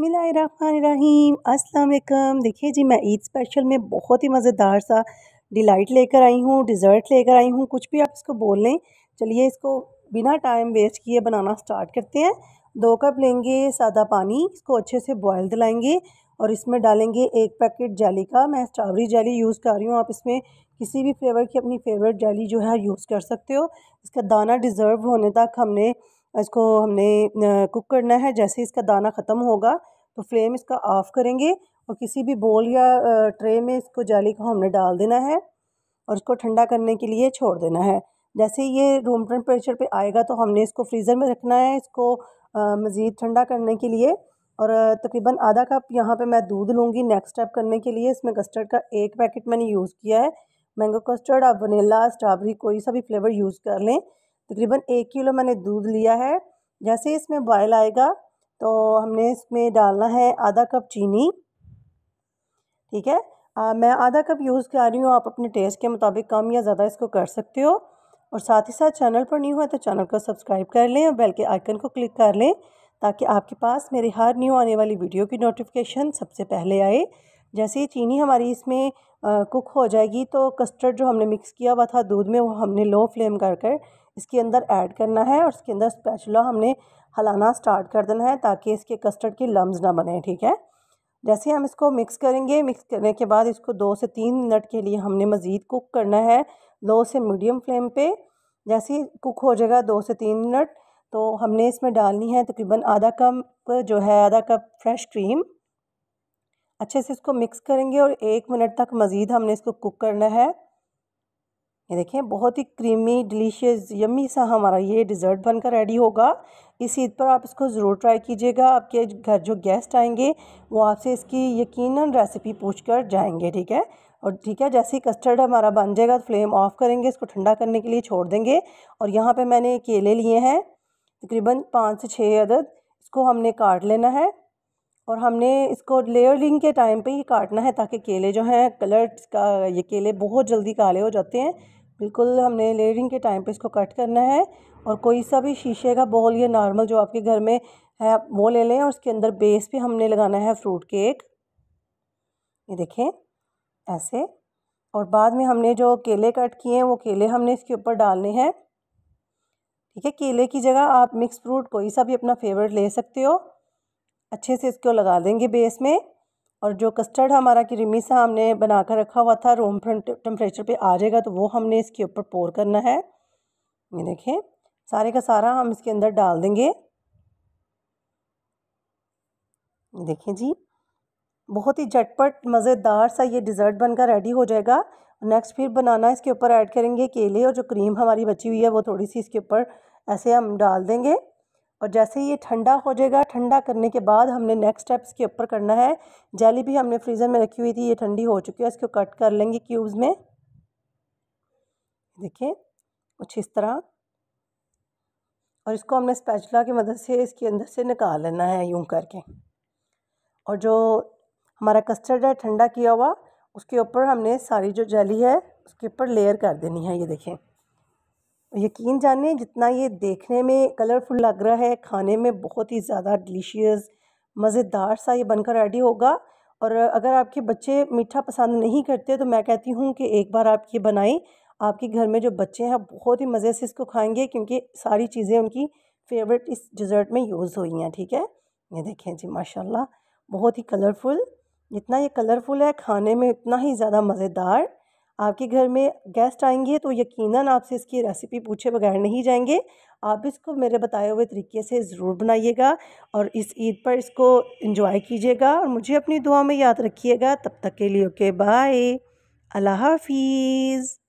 बसमीम अस्सलाम देखिए जी मैं ईद स्पेशल में बहुत ही मज़ेदार सा डिलाइट लेकर आई हूँ डिज़र्ट लेकर आई हूँ कुछ भी आप इसको बोल लें चलिए इसको बिना टाइम वेस्ट किए बनाना स्टार्ट करते हैं दो कप लेंगे सादा पानी इसको अच्छे से बॉयल दिलाएंगे और इसमें डालेंगे एक पैकेट जाली का मैं स्ट्रॉबेरी जाली यूज़ कर रही हूँ आप इसमें किसी भी फ्लेवर की अपनी फेवरेट जाली जो है यूज़ कर सकते हो इसका दाना डिज़र्व होने तक हमने इसको हमने कुक करना है जैसे इसका दाना ख़त्म होगा तो फ्लेम इसका ऑफ़ करेंगे और किसी भी बोल या ट्रे में इसको जाली को हमने डाल देना है और इसको ठंडा करने के लिए छोड़ देना है जैसे ये रूम टेम्परेचर पे आएगा तो हमने इसको फ्रीज़र में रखना है इसको मज़ीद ठंडा करने के लिए और तकरीबन आधा कप यहाँ पे मैं दूध लूँगी नेक्स्ट स्टेप करने के लिए इसमें कस्टर्ड का एक पैकेट मैंने यूज़ किया है मैंगो कस्टर्ड आप वनीला स्ट्रॉबेरी कोई सा भी फ्लेवर यूज़ कर लें तकरीबन एक किलो मैंने दूध लिया है जैसे इसमें बॉयल आएगा तो हमने इसमें डालना है आधा कप चीनी ठीक है आ, मैं आधा कप यूज़ कर रही हूँ आप अपने टेस्ट के मुताबिक कम या ज़्यादा इसको कर सकते हो और साथ ही साथ चैनल पर नहीं हुआ तो चैनल को सब्सक्राइब कर लें और बेल के आइकन को क्लिक कर लें ताकि आपके पास मेरी हर न्यू आने वाली वीडियो की नोटिफिकेशन सबसे पहले आए जैसे ही चीनी हमारी इसमें कुक हो जाएगी तो कस्टर्ड जो हमने मिक्स किया हुआ था दूध में वो हमने लो फ्लेम कर कर इसके अंदर ऐड करना है और इसके अंदर स्पैचुला हमने हलाना स्टार्ट कर देना है ताकि इसके कस्टर्ड के लम्ब ना बने ठीक है जैसे हम इसको मिक्स करेंगे मिक्स करने के बाद इसको दो से तीन मिनट के लिए हमने मज़ीद कुक करना है लो से मीडियम फ्लेम पे जैसे ही कुक हो जाएगा दो से तीन मिनट तो हमने इसमें डालनी है तकरीबन आधा कप जो है आधा कप फ्रेश क्रीम अच्छे से इसको मिक्स करेंगे और एक मिनट तक मज़ीद हमने इसको कुक करना है ये देखें बहुत ही क्रीमी डिलीशियस यम्मी सा हमारा ये डिज़र्ट बनकर रेडी होगा इस ईद पर आप इसको ज़रूर ट्राई कीजिएगा आपके घर जो गेस्ट आएंगे वो आपसे इसकी यकीनन रेसिपी पूछ कर जाएंगे ठीक है और ठीक है जैसे ही कस्टर्ड हमारा बन जाएगा तो फ्लेम ऑफ़ करेंगे इसको ठंडा करने के लिए छोड़ देंगे और यहाँ पर मैंने केले लिए हैं तकरीबन पाँच से छः अदद इसको हमने काट लेना है और हमने इसको लेयरिंग के टाइम पे ही काटना है ताकि केले जो हैं कलर का ये केले बहुत जल्दी काले हो जाते हैं बिल्कुल हमने लेयरिंग के टाइम पे इसको कट करना है और कोई सा भी शीशे का बॉल या नॉर्मल जो आपके घर में है वो ले लें और उसके अंदर बेस पे हमने लगाना है फ्रूट केक ये देखें ऐसे और बाद में हमने जो केले कट किए हैं वो केले हमने इसके ऊपर डालने हैं ठीक है केले की जगह आप मिक्स फ्रूट कोई सा भी अपना फेवरेट ले सकते हो अच्छे से इसको लगा देंगे बेस में और जो कस्टर्ड हमारा क्रीमी सा हमने बना कर रखा हुआ था रूम टेम्परेचर पे आ जाएगा तो वो हमने इसके ऊपर पोर करना है ये देखें सारे का सारा हम इसके अंदर डाल देंगे ये देखें जी बहुत ही झटपट मज़ेदार सा ये डिज़र्ट बनकर रेडी हो जाएगा नेक्स्ट फिर बनाना इसके ऊपर ऐड करेंगे केले और जो क्रीम हमारी बची हुई है वो थोड़ी सी इसके ऊपर ऐसे हम डाल देंगे और जैसे ही ये ठंडा हो जाएगा ठंडा करने के बाद हमने नेक्स्ट स्टेप्स के ऊपर करना है जैली भी हमने फ्रीज़र में रखी हुई थी ये ठंडी हो चुकी है इसको कट कर लेंगे क्यूब्स में देखिए कुछ इस तरह और इसको हमने स्पैचुला की मदद से इसके अंदर से निकाल लेना है यूं करके और जो हमारा कस्टर्ड है ठंडा किया हुआ उसके ऊपर हमने सारी जो जैली है उसके ऊपर लेयर कर देनी है ये देखें यकीन जाने जितना ये देखने में कलरफुल लग रहा है खाने में बहुत ही ज़्यादा डिलीशियस मज़ेदार सा ये बनकर रेडी होगा और अगर आपके बच्चे मीठा पसंद नहीं करते तो मैं कहती हूँ कि एक बार आप ये बनाएं आपके घर में जो बच्चे हैं बहुत ही मज़े से इसको खाएंगे क्योंकि सारी चीज़ें उनकी फेवरेट इस डिज़र्ट में यूज़ हुई हैं ठीक है ये देखें जी माशाल्लाह बहुत ही कलरफुल जितना ये कलरफुल है खाने में उतना ही ज़्यादा मज़ेदार आपके घर में गेस्ट आएंगे तो यकीनन आपसे इसकी रेसिपी पूछे बगैर नहीं जाएंगे आप इसको मेरे बताए हुए तरीके से ज़रूर बनाइएगा और इस ईद पर इसको इंजॉय कीजिएगा और मुझे अपनी दुआ में याद रखिएगा तब तक के लिए ओके बाय अल्लाह हाफिज़